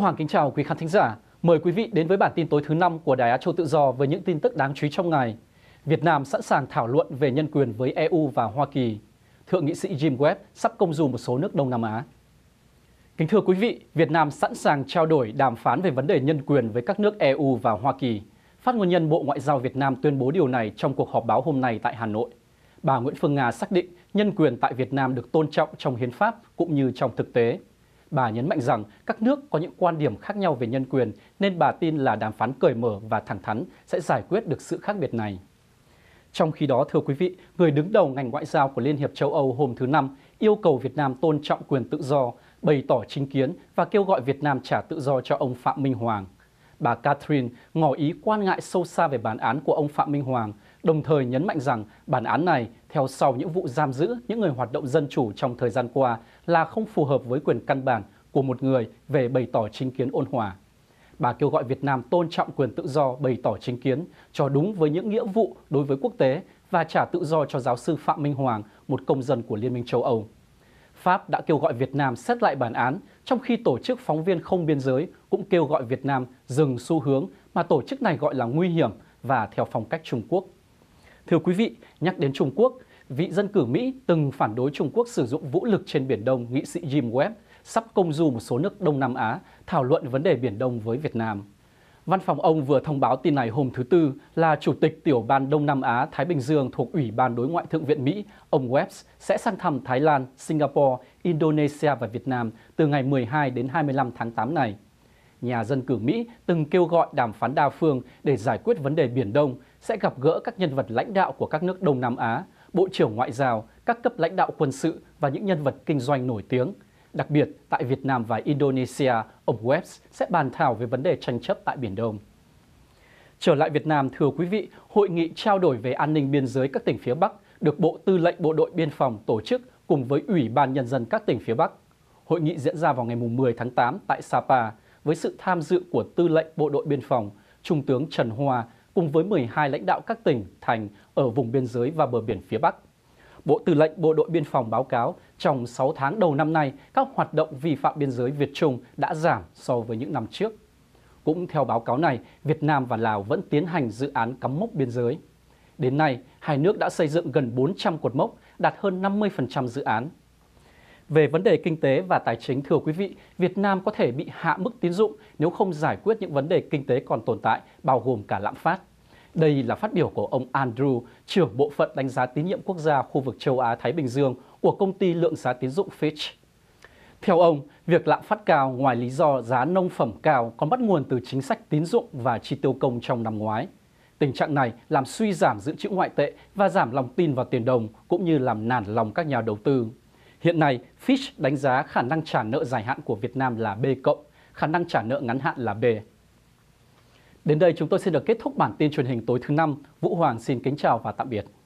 Hoàng kính chào quý khán thính giả. Mời quý vị đến với bản tin tối thứ năm của Đài Á Châu Tự Do với những tin tức đáng chú ý trong ngày. Việt Nam sẵn sàng thảo luận về nhân quyền với EU và Hoa Kỳ. Thượng nghị sĩ Jim Webb sắp công du một số nước Đông Nam Á. Kính thưa quý vị, Việt Nam sẵn sàng trao đổi đàm phán về vấn đề nhân quyền với các nước EU và Hoa Kỳ. Phát ngôn nhân Bộ Ngoại giao Việt Nam tuyên bố điều này trong cuộc họp báo hôm nay tại Hà Nội. Bà Nguyễn Phương Nga xác định nhân quyền tại Việt Nam được tôn trọng trong hiến pháp cũng như trong thực tế. Bà nhấn mạnh rằng các nước có những quan điểm khác nhau về nhân quyền nên bà tin là đàm phán cởi mở và thẳng thắn sẽ giải quyết được sự khác biệt này. Trong khi đó, thưa quý vị, người đứng đầu ngành ngoại giao của Liên hiệp châu Âu hôm thứ Năm yêu cầu Việt Nam tôn trọng quyền tự do, bày tỏ chính kiến và kêu gọi Việt Nam trả tự do cho ông Phạm Minh Hoàng bà Catherine ngỏ ý quan ngại sâu xa về bản án của ông Phạm Minh Hoàng, đồng thời nhấn mạnh rằng bản án này, theo sau những vụ giam giữ những người hoạt động dân chủ trong thời gian qua, là không phù hợp với quyền căn bản của một người về bày tỏ chính kiến ôn hòa. Bà kêu gọi Việt Nam tôn trọng quyền tự do bày tỏ chính kiến, cho đúng với những nghĩa vụ đối với quốc tế và trả tự do cho giáo sư Phạm Minh Hoàng, một công dân của Liên minh châu Âu. Pháp đã kêu gọi Việt Nam xét lại bản án, trong khi Tổ chức Phóng viên Không Biên giới cũng kêu gọi Việt Nam dừng xu hướng mà tổ chức này gọi là nguy hiểm và theo phong cách Trung Quốc. Thưa quý vị, nhắc đến Trung Quốc, vị dân cử Mỹ từng phản đối Trung Quốc sử dụng vũ lực trên Biển Đông, nghị sĩ Jim Webb sắp công du một số nước Đông Nam Á thảo luận vấn đề Biển Đông với Việt Nam. Văn phòng ông vừa thông báo tin này hôm thứ Tư là Chủ tịch Tiểu ban Đông Nam Á Thái Bình Dương thuộc Ủy ban Đối ngoại Thượng viện Mỹ, ông Webbs, sẽ sang thăm Thái Lan, Singapore, Indonesia và Việt Nam từ ngày 12 đến 25 tháng 8 này. Nhà dân cử Mỹ từng kêu gọi đàm phán đa phương để giải quyết vấn đề Biển Đông sẽ gặp gỡ các nhân vật lãnh đạo của các nước Đông Nam Á, Bộ trưởng Ngoại giao, các cấp lãnh đạo quân sự và những nhân vật kinh doanh nổi tiếng – Đặc biệt, tại Việt Nam và Indonesia, ông Webs sẽ bàn thảo về vấn đề tranh chấp tại Biển Đông. Trở lại Việt Nam, thưa quý vị, hội nghị trao đổi về an ninh biên giới các tỉnh phía Bắc được Bộ Tư lệnh Bộ đội Biên phòng tổ chức cùng với Ủy ban Nhân dân các tỉnh phía Bắc. Hội nghị diễn ra vào ngày 10 tháng 8 tại Sapa với sự tham dự của Tư lệnh Bộ đội Biên phòng, Trung tướng Trần Hòa cùng với 12 lãnh đạo các tỉnh, thành ở vùng biên giới và bờ biển phía Bắc. Bộ Tư lệnh Bộ đội Biên phòng báo cáo trong 6 tháng đầu năm nay, các hoạt động vi phạm biên giới Việt-Trung đã giảm so với những năm trước. Cũng theo báo cáo này, Việt Nam và Lào vẫn tiến hành dự án cắm mốc biên giới. Đến nay, hai nước đã xây dựng gần 400 cột mốc, đạt hơn 50% dự án. Về vấn đề kinh tế và tài chính, thưa quý vị, Việt Nam có thể bị hạ mức tín dụng nếu không giải quyết những vấn đề kinh tế còn tồn tại, bao gồm cả lạm phát. Đây là phát biểu của ông Andrew, trưởng bộ phận đánh giá tín nhiệm quốc gia khu vực châu Á-Thái Bình Dương của công ty lượng giá tín dụng Fitch. Theo ông, việc lạm phát cao ngoài lý do giá nông phẩm cao còn bắt nguồn từ chính sách tín dụng và chi tiêu công trong năm ngoái. Tình trạng này làm suy giảm dự trữ ngoại tệ và giảm lòng tin vào tiền đồng cũng như làm nản lòng các nhà đầu tư. Hiện nay, Fitch đánh giá khả năng trả nợ dài hạn của Việt Nam là B+, khả năng trả nợ ngắn hạn là B. Đến đây chúng tôi xin được kết thúc bản tin truyền hình tối thứ năm. Vũ Hoàng xin kính chào và tạm biệt.